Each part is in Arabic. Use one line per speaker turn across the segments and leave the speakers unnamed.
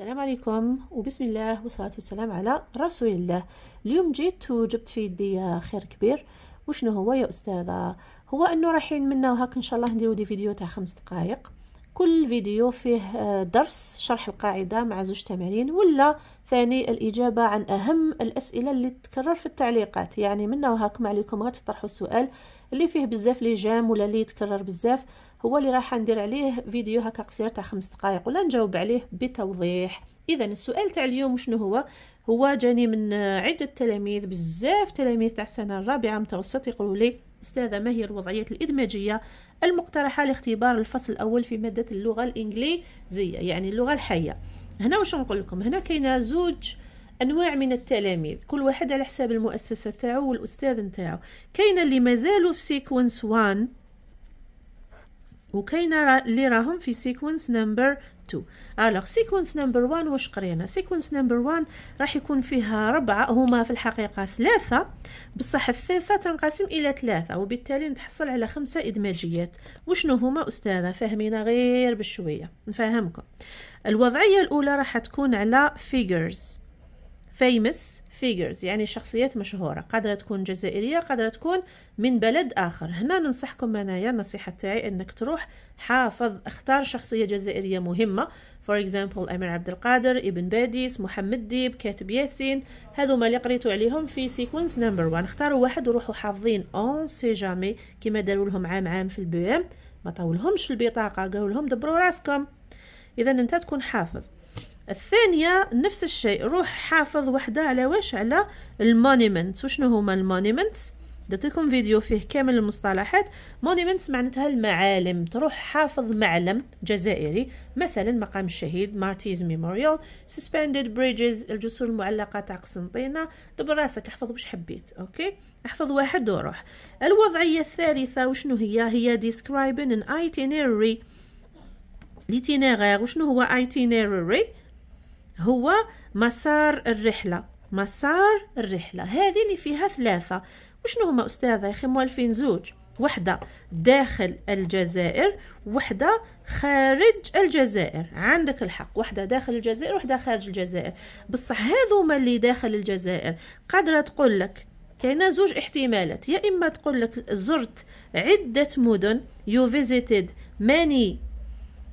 السلام عليكم وبسم الله والصلاة والسلام على رسول الله اليوم جيت وجبت في يدي خير كبير وشنو هو يا أستاذة هو أنه رايحين منا وهاك إن شاء الله نديرو دي فيديو تاع خمس دقائق كل فيديو فيه آه، درس شرح القاعدة مع زوج تمارين ولا ثاني الإجابة عن أهم الأسئلة اللي تكرر في التعليقات يعني منا وهاكم عليكم غا تطرحوا السؤال اللي فيه بزاف لي جام ولا اللي يتكرر بزاف هو اللي راح ندير عليه فيديو هكا قصير تاع خمس دقائق ولا نجاوب عليه بتوضيح اذا السؤال تاع اليوم شنو هو هو جاني من عده تلاميذ بزاف تلاميذ تاع السنه الرابعه متوسط يقولوا لي استاذه ما هي الوضعية الادماجيه المقترحه لاختبار الفصل الاول في ماده اللغه الانجليزيه يعني اللغه الحيه هنا واش نقول لكم هنا كاين زوج انواع من التلاميذ كل واحد على حساب المؤسسه تاعو والاستاذ نتاعو كاين اللي مازالوا في سيكونس 1 وكاين اللي راهم في سيكونس نمبر 2 الوغ سيكونس نمبر 1 واش قرينا سيكونس نمبر 1 راح يكون فيها ربعة هما في الحقيقة ثلاثة بصح الثلاثة تنقسم إلى ثلاثة وبالتالي نتحصل على خمسة إدماجيات وشنو هما أستاذة فهمينا غير بشوية نفهمكم الوضعية الأولى راح تكون على figures famous figures يعني شخصيات مشهورة قادرة تكون جزائرية قادرة تكون من بلد آخر هنا ننصحكم أنايا النصيحة تاعي أنك تروح حافظ اختار شخصية جزائرية مهمة for example أمير عبد القادر ابن باديس محمد ديب كاتب ياسين ما اللي قريتو عليهم في سيكونس نمبر 1 اختاروا واحد وروحوا حافظين اون سي جامي كما داروا لهم عام عام في البي ام ما طولهمش البطاقة قالوا لهم دبروا راسكم إذا أنت تكون حافظ الثانية نفس الشيء روح حافظ وحدة على واش على المونيمنت وشنو هما المونيمنت درت لكم فيديو فيه كامل المصطلحات مونيمنت معناتها المعالم تروح حافظ معلم جزائري مثلا مقام الشهيد مارتيز ميموريال سسبندد بريدجز الجسور المعلقة تاع قسنطينة دبر راسك احفظ واش حبيت اوكي احفظ واحد وروح الوضعية الثالثة وشنو هي هي ديسكرايبين ان ايتينيري الاتينيرير وشنو هو ايتينيري هو مسار الرحلة مسار الرحلة هذه اللي فيها ثلاثة وشنو هما أستاذة يا أخي موالفين زوج وحدة داخل الجزائر وحدة خارج الجزائر عندك الحق وحدة داخل الجزائر وحدة خارج الجزائر بصح ما اللي داخل الجزائر قادرة تقول لك كاينة زوج احتمالات يا إما تقول لك زرت عدة مدن you visited many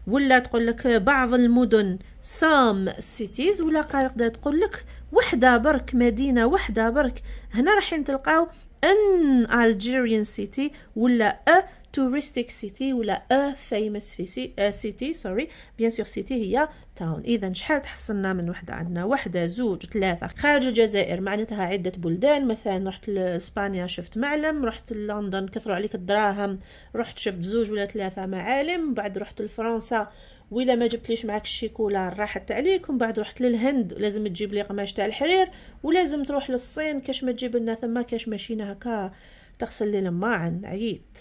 ولا تقول لك بعض المدن سام سيتيز ولا قاعدة تقول لك وحده برك مدينه وحده برك هنا راح تلقاو ان الجيريان سيتي ولا touristic city ولا a e, famous e, city سوري بيان سور سيتي هي تاون اذا شحال تحصلنا من وحده عندنا وحده زوج ثلاثه خارج الجزائر معناتها عده بلدان مثلا رحت لاسبانيا شفت معلم رحت لندن كثروا عليك الدراهم رحت شفت زوج ولا ثلاثه معالم بعد رحت لفرنسا ولا ما جبتليش معاك الشيكولا راحت عليك ومن بعد رحت للهند لازم تجيب لي قماش تاع الحرير ولازم تروح للصين كاش ما تجيب لنا ثما كاش ماشينا هكا تغسل لي الماعن عييت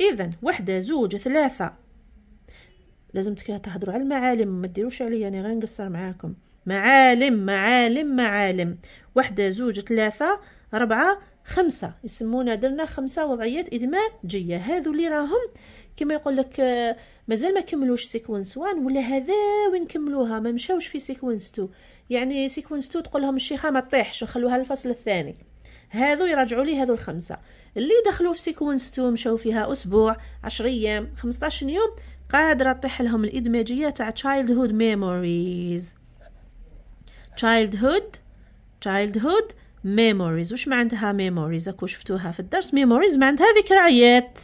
اذا وحده زوج ثلاثه لازم تهضروا على المعالم ما ديروش عليا انا غير نقصر معاكم معالم معالم معالم وحده زوج ثلاثه أربعة خمسة يسمونا درنا خمسة وضعيات ادماجيه جية هذو اللي راهم كما يقول لك آه، مازال ما كملوش سيكونس 1 ولا هذا وين كملوها ما مشاوش في سيكونس 2 يعني سيكونس 2 تقول لهم الشيخه ما تطيحش وخلوها للفصل الثاني هادو يراجعوا لي هادو الخمسه اللي دخلوا في سيكونس تو مشاو فيها اسبوع عشر ايام 15 يوم قادره تطيح لهم الادماجيه تاع childhood memories childhood childhood ميموريز وش معناتها ميموريز اكو شفتوها في الدرس ميموريز معناتها ذكريات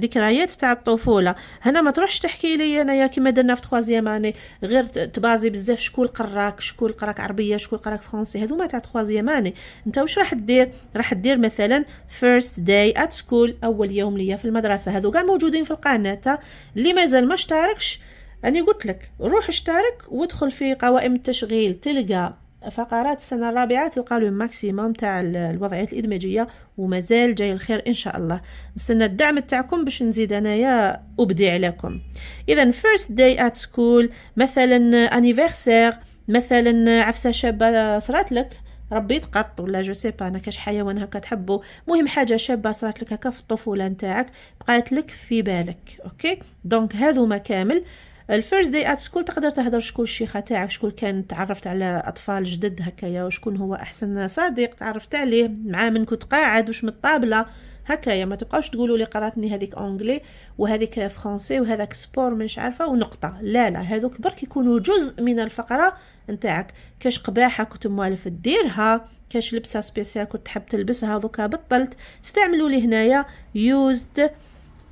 ذكريات تاع الطفوله هنا ما تروحش تحكي لي انايا كيما درنا في تخوازيام اني غير تبازي بزاف شكون قراك شكون قراك عربيه شكون قراك فرونسي ما تاع تخوازيام اني انت واش راح دير راح دير مثلا فيرست داي ات سكول اول يوم ليا في المدرسه هذو كاع موجودين في القناه اللي مازال ما اشتركش اني قلت لك روح اشترك وادخل في قوائم التشغيل تلقى فقرات السنة الرابعة تلقى لو ماكسيموم تاع الوضعيات الإدماجية ومازال جاي الخير إن شاء الله نستنى الدعم تاعكم باش نزيد أنايا أبدع لكم إذا فيرست داي آت سكول مثلا أنيفيرسير مثلا عفسة شابة صرات لك ربيت قط ولا جو سي با انا كاش حيوان هكا تحبو مهم حاجه شابه صرات لك هكا في الطفوله نتاعك بقات لك في بالك اوكي دونك هذوما كامل الفيرست داي ات سكول تقدر تهدر شكون الشيخه تاعك شكون كان تعرفت على اطفال جدد هكايا وشكون هو احسن صديق تعرفت عليه مع من كنت قاعد وش من الطابله هكايا ما تبقاوش تقولوا لي قراتني هذيك اونغلي وهذيك فرونسي وهذاك سبور مش عارفه ونقطه لا لا هذوك برك يكونوا جزء من الفقره نتاعك كاش قباحه كنت موالف ديرها كاش لبسه سبيسيال كنت تحب تلبسها دوكا بطلت استعملوا لي هنايا يوزد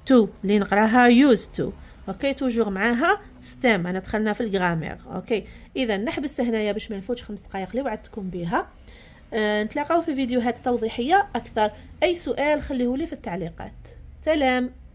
تو اللي نقراها يوزد تو اوكي توجور معاها ستام انا دخلنا في الجرامير اوكي اذا نحبس هنايا باش ما نفوتش خمس دقائق اللي وعدتكم بها أه نتلاقاو في فيديوهات توضيحيه اكثر اي سؤال خليه لي في التعليقات سلام